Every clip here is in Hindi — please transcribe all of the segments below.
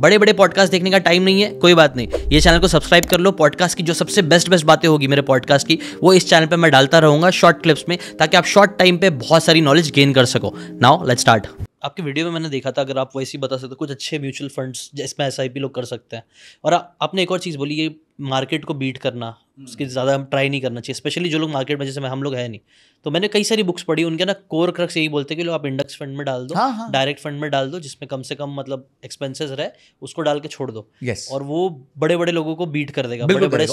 बड़े बड़े पॉडकास्ट देखने का टाइम नहीं है कोई बात नहीं ये चैनल को सब्सक्राइब कर लो पॉडकास्ट की जो सबसे बेस्ट बेस्ट बातें होगी मेरे पॉडकास्ट की वो इस चैनल पर मैं डालता रहूँगा शॉर्ट क्लिप्स में ताकि आप शॉर्ट टाइम पर बहुत सारी नॉलेज गेन कर सको नाउ लेट स्टार्ट आपके वीडियो में मैंने देखा था अगर आप वैसे ही बता सकते हो कुछ अच्छे म्यूचुअल फंड्स जिसमें एस लोग कर सकते हैं और आ, आपने एक और चीज़ बोली ये मार्केट को बीट करना हम्म। उसके ज़्यादा हम ट्राई नहीं करना चाहिए स्पेशली जो लोग मार्केट में जैसे हम लोग है नहीं तो मैंने कई सारी बुक्स पढ़ी उनके ना कोर क्रक्स यही बोलते कि लोग आप इंडेक्स फंड में डाल दो हाँ, हाँ. डायरेक्ट फंड में डाल दो जिसमें कम से कम मतलब एक्सपेंसेस रहे उसको डाल के छोड़ दो yes. और वो बड़े बड़े लोगों को बीट कर देगा बड़े बड़े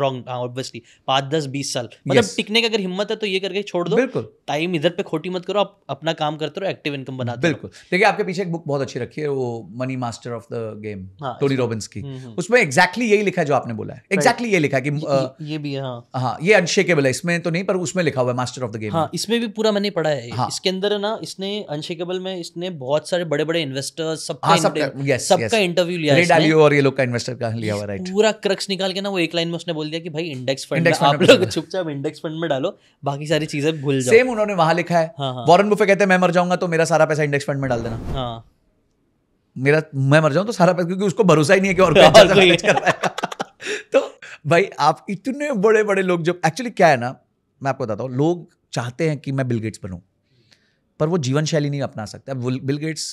रॉन्ग ऑब्वियसली पाँच दस बीस साल मतलब टिकने की अगर हिम्मत है तो ये करके छोड़ दो टाइम इधर पे खोटी मत करो आप अपना काम करते रहो एक्टिव इनकम बनाते बिल्कुल देखिए आपके पीछे एक बुक बहुत अच्छी रखी है वो money master of the game Tony Robbins की हम्म, हम्म। उसमें एग्जैक्टली exactly यही लिखा है जो आपने बोला है एग्जैक्टली right. ये लिखा है कि ये, भी है हाँ।, हाँ ये अनशेकेबल है इसमें तो नहीं पर उसमें लिखा हुआ है मास्टर ऑफ द गेम हाँ इसमें भी पूरा मैंने पढ़ा है हाँ। इसके अंदर ना इसने अनशेकेबल में इसने बहुत सारे बड़े बड़े इन्वेस्टर्स सबका हाँ, सबका यस, सबका इंटरव्यू लिया है और ये लोग का इन्वेस्टर का लिया हुआ राइट पूरा क्रक्स निकाल के ना वो एक लाइन में उसने बोल दिया कि भाई इंडेक्स फंड आप लोग चुपचाप इंडेक्स फंड में डालो बाकी सारी चीजें भूल जाओ सेम उन्होंने वहां लिखा है वॉरेन हाँ, बुफे कहते हैं मैं मर जाऊंगा तो मेरा सारा पैसा इंडेक्स फंड में डाल देना हाँ मेरा मैं मर जाऊं तो सारा पैसा क्योंकि उसको भरोसा ही नहीं है कि और कोई कर रहा है तो भाई आप इतने बड़े बड़े लोग जब एक्चुअली क्या है ना मैं आपको बताता हूँ लोग चाहते हैं कि मैं बिल गेट्स बनूँ पर वो जीवन शैली नहीं अपना सकता बिल गेट्स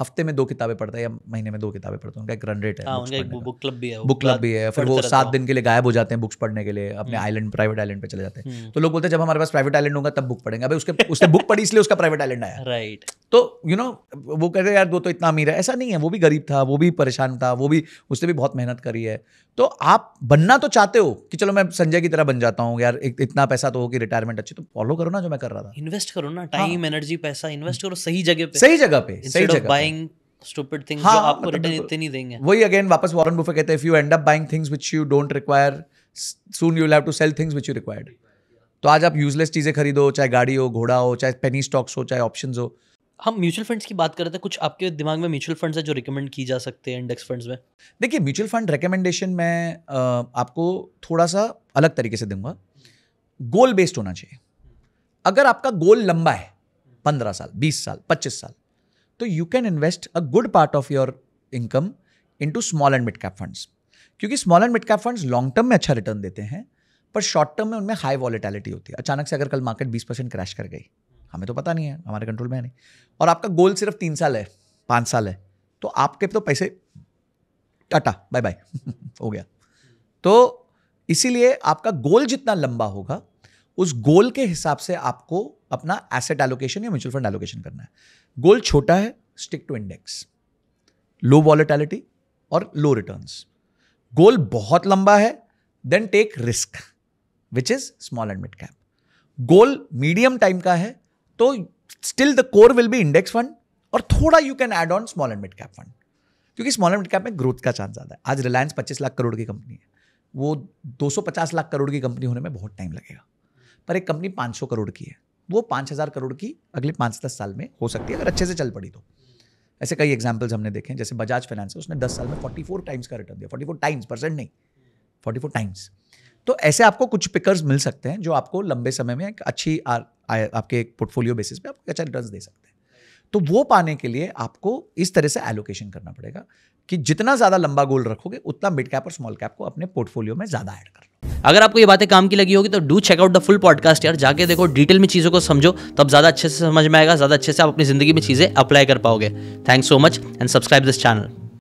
हफ्ते में दो किताबें पढ़ता है या महीने में दो किताबें पढ़ता है उनका एक रन रेट है आ, हाँ, उनका एक बुक क्लब भी है बुक क्लब भी है फिर वो सात दिन के लिए गायब हो जाते हैं बुक्स पढ़ने के लिए अपने आइलैंड प्राइवेट आइलैंड पे चले जाते हैं हम्म। तो लोग बोलते हैं जब हमारे पास प्राइवेट आइलैंड होगा तब बुक पढ़ेंगे अभी उसके उसने बुक पढ़ी इसलिए उसका प्राइवेट आइलैंड आया राइट तो यू you नो know, वो कहते यार वो तो इतना अमीर है ऐसा नहीं है वो भी गरीब था वो भी परेशान था वो भी उसने भी बहुत मेहनत करी है तो आप बनना तो चाहते हो कि चलो मैं संजय की तरह बन जाता हूँ यार इतना पैसा तो हो कि रिटायरमेंट अच्छी तो फॉलो करो ना जो मैं कर रहा था इन्वेस्ट करो ना टाइम हाँ। एनर्जी पैसा इन्वेस्ट करो सही जगह पे सही जगह पे सही जगह बाइंग स्टूपिड थिंग्स हाँ, जो आपको मतलब रिटर्न इतने नहीं देंगे वही अगेन वापस वॉरेन बुफे कहते हैं if you end up buying things which you don't require soon you have to sell things which you required तो आज आप यूजलेस चीज़ें खरीदो चाहे गाड़ी हो घोड़ा हो चाहे पेनी स्टॉक्स हो चाहे ऑप्शन हो हम म्यूचुअल फंड्स की बात कर रहे थे कुछ आपके दिमाग में म्यूचुअल फंड्स है जो रिकमेंड की जा सकते हैं इंडेक्स फंड्स में देखिए म्यूचुअल फंड रिकमेंडेशन मैं आपको थोड़ा सा अलग तरीके से दूंगा गोल बेस्ड होना चाहिए अगर आपका गोल लंबा है पंद्रह साल बीस साल पच्चीस साल तो you can invest a good part of your income in small and mid cap funds क्योंकि small and mid cap funds long term में अच्छा रिटर्न देते हैं पर शॉर्ट टर्म में उनमें हाई वॉलिटैलिटी होती है अचानक से अगर कल मार्केट बीस परसेंट क्रैश कर गई हमें तो पता नहीं है हमारे कंट्रोल में है नहीं और आपका गोल सिर्फ तीन साल है पाँच साल है तो आपके तो पैसे टाटा बाय बाय हो गया तो इसीलिए आपका गोल जितना लंबा होगा उस गोल के हिसाब से आपको अपना एसेट एलोकेशन या म्यूचुअल फंड एलोकेशन करना है गोल छोटा है stick to index low volatility और लो रिटर्न्स गोल बहुत लंबा है then take risk which is small and mid cap goal medium time का है तो still the core will be index fund और थोड़ा you can add on small and mid cap fund क्योंकि स्मॉल एंड मिड कैप में ग्रोथ का चांस ज़्यादा है आज रिलायंस पच्चीस लाख करोड़ की कंपनी है वो पचास लाख करोड़ की कंपनी होने में बहुत टाइम लगेगा पर एक कंपनी सौ करोड़ की है वो हज़ार करोड़ की अगले पाँच दस साल में हो सकती है अगर अच्छे से चल पड़ी तो ऐसे कई एग्जाम्पल्स हमने देखे जैसे बजाज फाइनेंस है उसने दस साल में फोर टाइम्स का रिटर्न दिया फोर टाइम्स परसेंट नहीं फोर टाइम्स तो ऐसे आपको कुछ पिकर्स मिल सकते हैं जो आपको लंबे समय में एक अच्छी आर, आ, आपके एक पोर्टफोलियो बेसिस पे आपको अच्छा रिटर्न दे सकते हैं तो वो पाने के लिए आपको इस तरह से एलोकेशन करना पड़ेगा कि जितना ज़्यादा लंबा गोल रखोगे उतना मिड कैप और स्मॉल कैप को अपने पोर्टफोलियो में ज़्यादा ऐड कर अगर आपको ये बातें काम की लगी होगी तो do check out the full podcast यार जाके देखो डिटेल में चीज़ों को समझो तब तो ज़्यादा अच्छे से समझ में आएगा ज़्यादा अच्छे से आप अपनी ज़िंदगी में चीज़ें अप्लाई कर पाओगे thanks so much and subscribe this channel